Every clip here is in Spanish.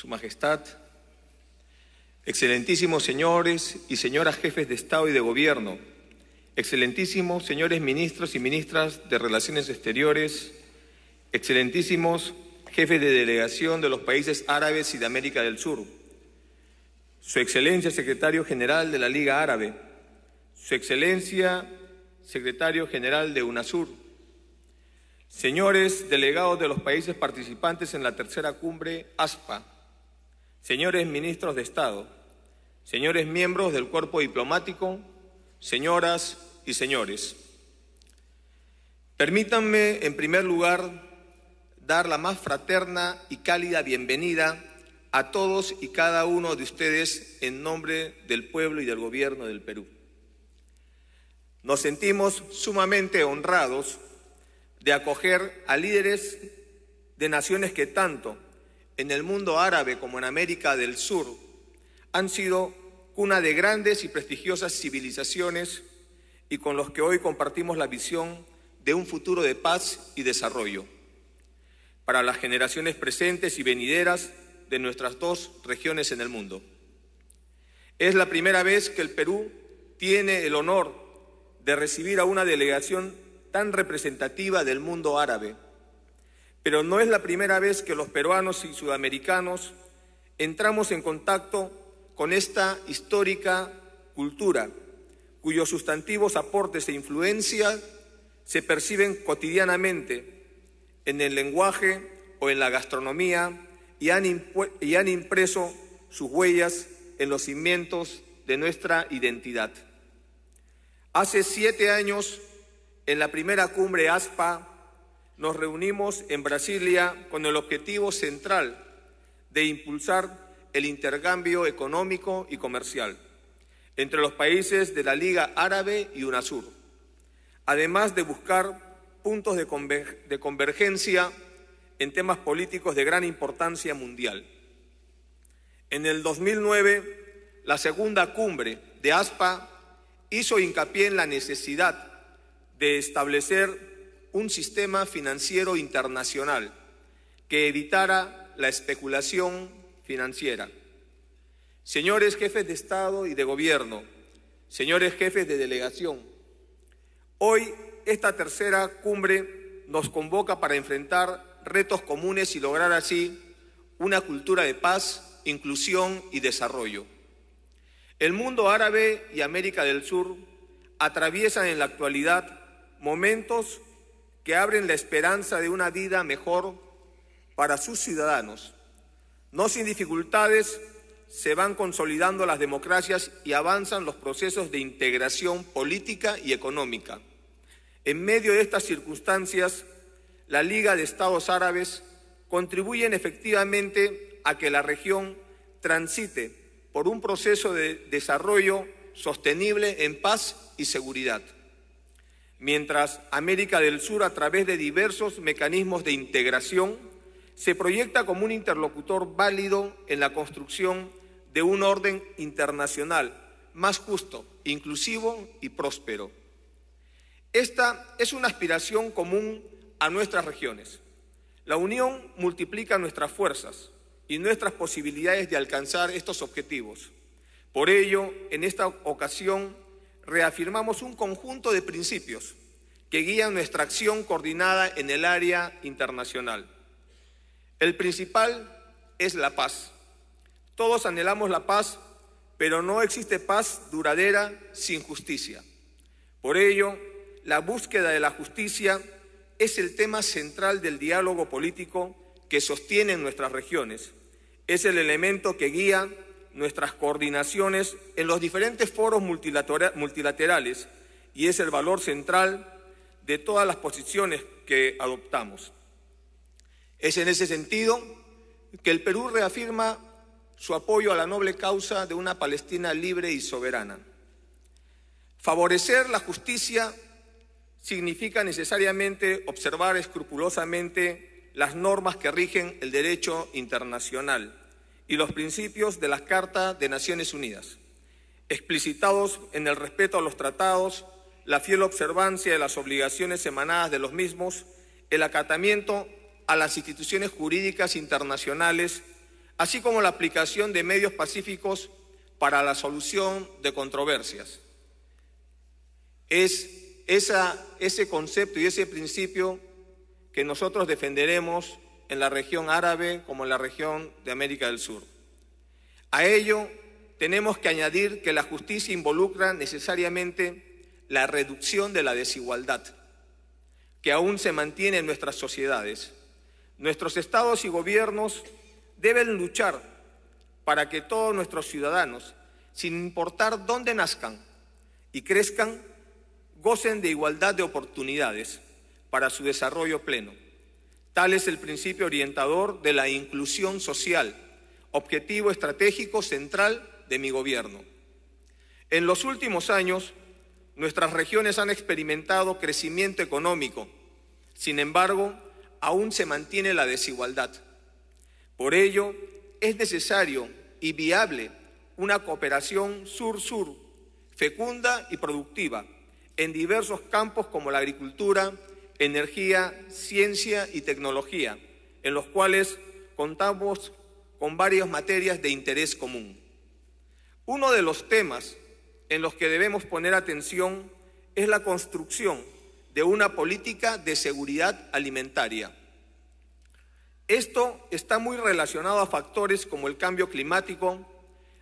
Su Majestad, excelentísimos señores y señoras jefes de Estado y de Gobierno, excelentísimos señores ministros y ministras de Relaciones Exteriores, excelentísimos jefes de delegación de los países árabes y de América del Sur, Su Excelencia Secretario General de la Liga Árabe, Su Excelencia Secretario General de UNASUR, señores delegados de los países participantes en la tercera cumbre ASPA, señores ministros de Estado, señores miembros del cuerpo diplomático, señoras y señores. Permítanme, en primer lugar, dar la más fraterna y cálida bienvenida a todos y cada uno de ustedes en nombre del pueblo y del gobierno del Perú. Nos sentimos sumamente honrados de acoger a líderes de naciones que tanto en el mundo árabe como en América del Sur, han sido cuna de grandes y prestigiosas civilizaciones y con los que hoy compartimos la visión de un futuro de paz y desarrollo. Para las generaciones presentes y venideras de nuestras dos regiones en el mundo. Es la primera vez que el Perú tiene el honor de recibir a una delegación tan representativa del mundo árabe pero no es la primera vez que los peruanos y sudamericanos entramos en contacto con esta histórica cultura, cuyos sustantivos aportes e influencias se perciben cotidianamente en el lenguaje o en la gastronomía y han, impreso sus huellas en los cimientos de nuestra identidad. Hace siete años, en la primera cumbre ASPA nos reunimos en Brasilia con el objetivo central de impulsar el intercambio económico y comercial entre los países de la Liga Árabe y UNASUR, además de buscar puntos de, convergencia en temas políticos de gran importancia mundial. En el 2009, la segunda cumbre de ASPA hizo hincapié en la necesidad de establecer un sistema financiero internacional que evitara la especulación financiera. Señores jefes de Estado y de Gobierno, señores jefes de delegación, hoy esta tercera cumbre nos convoca para enfrentar retos comunes y lograr así una cultura de paz, inclusión y desarrollo. El mundo árabe y América del Sur atraviesan en la actualidad momentos que abren la esperanza de una vida mejor para sus ciudadanos. No sin dificultades se van consolidando las democracias y avanzan los procesos de integración política y económica. En medio de estas circunstancias, la Liga de Estados Árabes contribuye efectivamente a que la región transite por un proceso de desarrollo sostenible en paz y seguridad mientras América del Sur, a través de diversos mecanismos de integración, se proyecta como un interlocutor válido en la construcción de un orden internacional más justo, inclusivo y próspero. Esta es una aspiración común a nuestras regiones. La unión multiplica nuestras fuerzas y nuestras posibilidades de alcanzar estos objetivos. Por ello, en esta ocasión, reafirmamos un conjunto de principios que guían nuestra acción coordinada en el área internacional. El principal es la paz. Todos anhelamos la paz, pero no existe paz duradera sin justicia. Por ello, la búsqueda de la justicia es el tema central del diálogo político que sostiene nuestras regiones. Es el elemento que guía nuestras coordinaciones en los diferentes foros multilaterales y es el valor central de todas las posiciones que adoptamos. Es en ese sentido que el Perú reafirma su apoyo a la noble causa de una Palestina libre y soberana. Favorecer la justicia significa necesariamente observar escrupulosamente las normas que rigen el derecho internacional y los principios de la Carta de Naciones Unidas, explicitados en el respeto a los tratados, la fiel observancia de las obligaciones emanadas de los mismos, el acatamiento a las instituciones jurídicas internacionales, así como la aplicación de medios pacíficos para la solución de controversias. Es ese concepto y ese principio que nosotros defenderemos en la región árabe como en la región de América del Sur. A ello tenemos que añadir que la justicia involucra necesariamente la reducción de la desigualdad que aún se mantiene en nuestras sociedades. Nuestros estados y gobiernos deben luchar para que todos nuestros ciudadanos, sin importar dónde nazcan y crezcan, gocen de igualdad de oportunidades para su desarrollo pleno. Tal es el principio orientador de la inclusión social, objetivo estratégico central de mi gobierno. En los últimos años, nuestras regiones han experimentado crecimiento económico. Sin embargo, aún se mantiene la desigualdad. Por ello, es necesario y viable una cooperación sur-sur, fecunda y productiva, en diversos campos como la agricultura, energía, ciencia y tecnología, en los cuales contamos con varias materias de interés común. Uno de los temas en los que debemos poner atención es la construcción de una política de seguridad alimentaria. Esto está muy relacionado a factores como el cambio climático,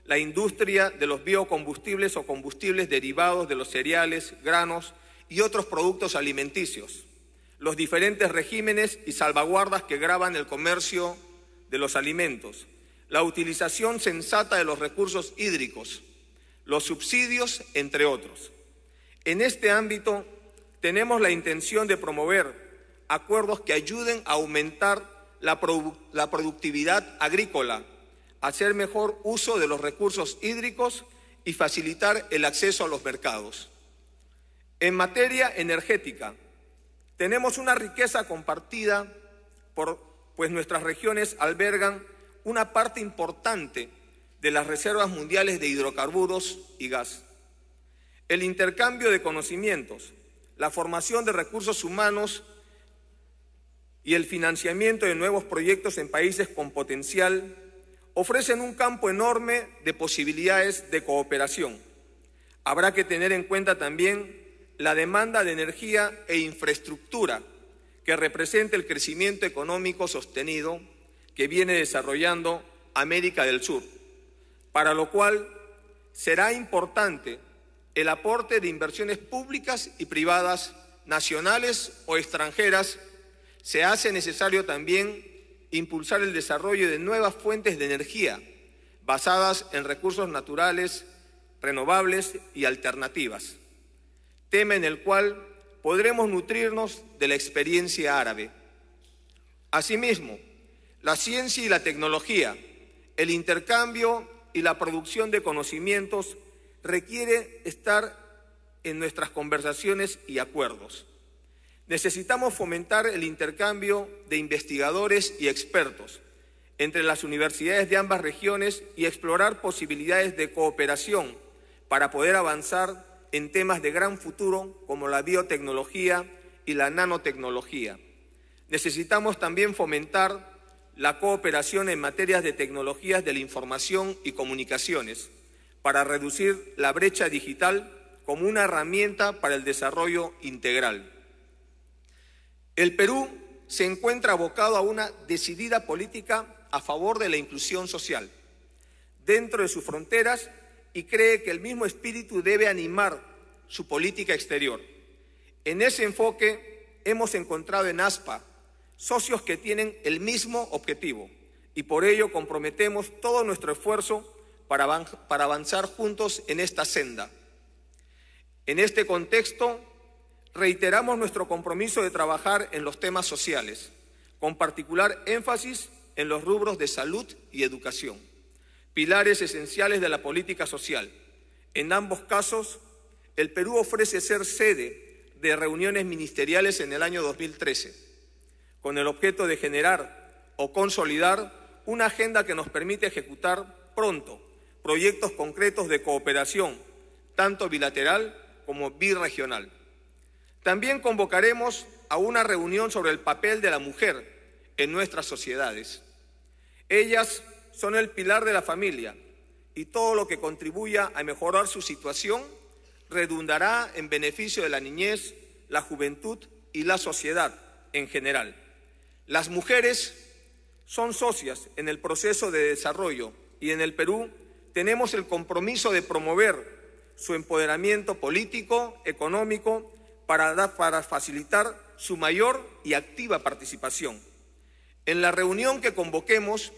la industria de los biocombustibles o combustibles derivados de los cereales, granos y otros productos alimenticios, los diferentes regímenes y salvaguardas que graban el comercio de los alimentos, la utilización sensata de los recursos hídricos, los subsidios, entre otros. En este ámbito tenemos la intención de promover acuerdos que ayuden a aumentar la, la productividad agrícola, hacer mejor uso de los recursos hídricos y facilitar el acceso a los mercados. En materia energética, tenemos una riqueza compartida pues nuestras regiones albergan una parte importante de las reservas mundiales de hidrocarburos y gas. El intercambio de conocimientos, la formación de recursos humanos y el financiamiento de nuevos proyectos en países con potencial ofrecen un campo enorme de posibilidades de cooperación. Habrá que tener en cuenta también la demanda de energía e infraestructura que representa el crecimiento económico sostenido que viene desarrollando América del Sur, para lo cual será importante el aporte de inversiones públicas y privadas, nacionales o extranjeras. Se hace necesario también impulsar el desarrollo de nuevas fuentes de energía basadas en recursos naturales, renovables y alternativas tema en el cual podremos nutrirnos de la experiencia árabe. Asimismo, la ciencia y la tecnología, el intercambio y la producción de conocimientos requiere estar en nuestras conversaciones y acuerdos. Necesitamos fomentar el intercambio de investigadores y expertos entre las universidades de ambas regiones y explorar posibilidades de cooperación para poder avanzar en temas de gran futuro como la biotecnología y la nanotecnología. Necesitamos también fomentar la cooperación en materias de tecnologías de la información y comunicaciones para reducir la brecha digital como una herramienta para el desarrollo integral. El Perú se encuentra abocado a una decidida política a favor de la inclusión social. Dentro de sus fronteras y cree que el mismo espíritu debe animar su política exterior. En ese enfoque hemos encontrado en ASPA socios que tienen el mismo objetivo y por ello comprometemos todo nuestro esfuerzo para, avanzar juntos en esta senda. En este contexto, reiteramos nuestro compromiso de trabajar en los temas sociales, con particular énfasis en los rubros de salud y educación pilares esenciales de la política social. En ambos casos, el Perú ofrece ser sede de reuniones ministeriales en el año 2013, con el objeto de generar o consolidar una agenda que nos permite ejecutar pronto proyectos concretos de cooperación, tanto bilateral como birregional. También convocaremos a una reunión sobre el papel de la mujer en nuestras sociedades. Ellas son el pilar de la familia y todo lo que contribuya a mejorar su situación redundará en beneficio de la niñez, la juventud y la sociedad en general. Las mujeres son socias en el proceso de desarrollo y en el Perú tenemos el compromiso de promover su empoderamiento político, económico, para, para facilitar su mayor y activa participación. En la reunión que convoquemos,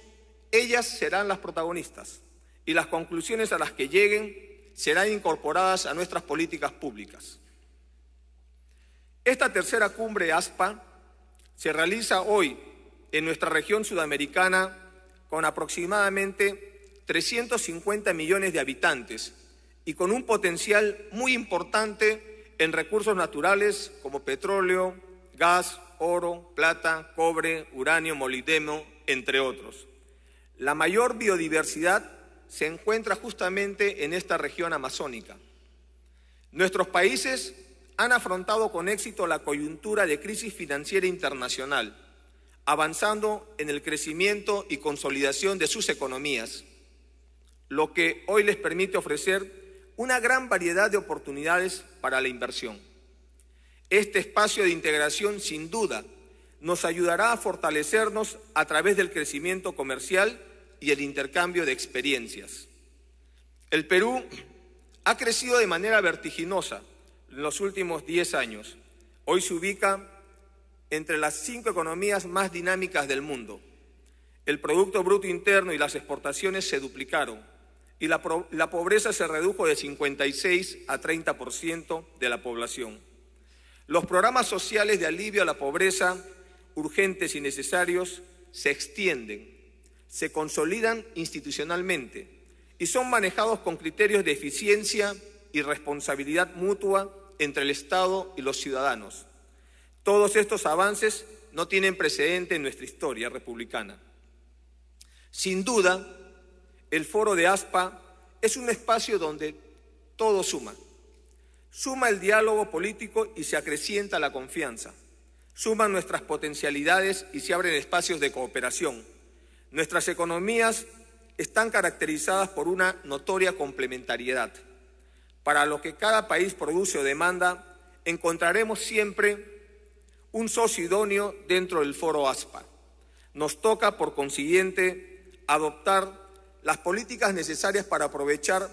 ellas serán las protagonistas y las conclusiones a las que lleguen serán incorporadas a nuestras políticas públicas. Esta tercera cumbre ASPA se realiza hoy en nuestra región sudamericana con aproximadamente 350 millones de habitantes y con un potencial muy importante en recursos naturales como petróleo, gas, oro, plata, cobre, uranio, molibdeno, entre otros. La mayor biodiversidad se encuentra justamente en esta región amazónica. Nuestros países han afrontado con éxito la coyuntura de crisis financiera internacional, avanzando en el crecimiento y consolidación de sus economías, lo que hoy les permite ofrecer una gran variedad de oportunidades para la inversión. Este espacio de integración, sin duda, nos ayudará a fortalecernos a través del crecimiento comercial y el intercambio de experiencias. El Perú ha crecido de manera vertiginosa en los últimos 10 años. Hoy se ubica entre las cinco economías más dinámicas del mundo. El Producto Bruto Interno y las exportaciones se duplicaron y la, pobreza se redujo de 56 a 30% de la población. Los programas sociales de alivio a la pobreza, urgentes y necesarios, se extienden se consolidan institucionalmente y son manejados con criterios de eficiencia y responsabilidad mutua entre el Estado y los ciudadanos. Todos estos avances no tienen precedente en nuestra historia republicana. Sin duda, el foro de ASPA es un espacio donde todo suma. Suma el diálogo político y se acrecienta la confianza. Suman nuestras potencialidades y se abren espacios de cooperación Nuestras economías están caracterizadas por una notoria complementariedad. Para lo que cada país produce o demanda, encontraremos siempre un socio idóneo dentro del foro ASPA. Nos toca, por consiguiente, adoptar las políticas necesarias para aprovechar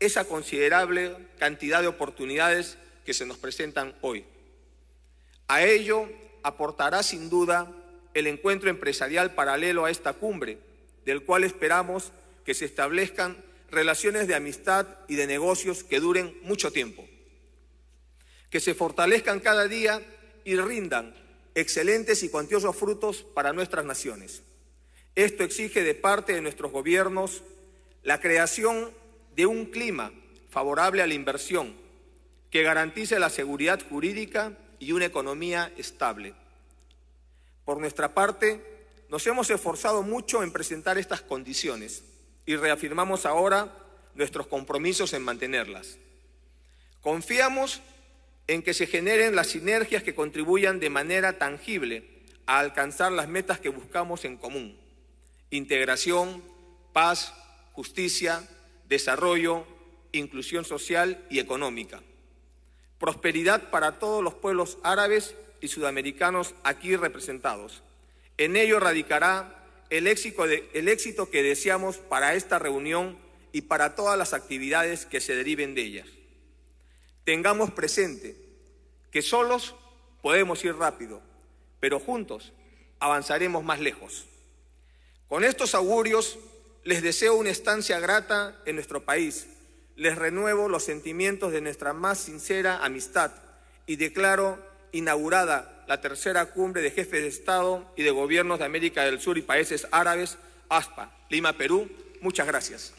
esa considerable cantidad de oportunidades que se nos presentan hoy. A ello aportará sin duda el encuentro empresarial paralelo a esta cumbre, del cual esperamos que se establezcan relaciones de amistad y de negocios que duren mucho tiempo, que se fortalezcan cada día y rindan excelentes y cuantiosos frutos para nuestras naciones. Esto exige de parte de nuestros gobiernos la creación de un clima favorable a la inversión que garantice la seguridad jurídica y una economía estable. Por nuestra parte, nos hemos esforzado mucho en presentar estas condiciones y reafirmamos ahora nuestros compromisos en mantenerlas. Confiamos en que se generen las sinergias que contribuyan de manera tangible a alcanzar las metas que buscamos en común. Integración, paz, justicia, desarrollo, inclusión social y económica. Prosperidad para todos los pueblos árabes y sudamericanos aquí representados. En ello radicará el éxito, el éxito que deseamos para esta reunión y para todas las actividades que se deriven de ellas. Tengamos presente que solos podemos ir rápido, pero juntos avanzaremos más lejos. Con estos augurios les deseo una estancia grata en nuestro país, les renuevo los sentimientos de nuestra más sincera amistad y declaro inaugurada la tercera cumbre de jefes de Estado y de gobiernos de América del Sur y países árabes, ASPA, Lima, Perú. Muchas gracias.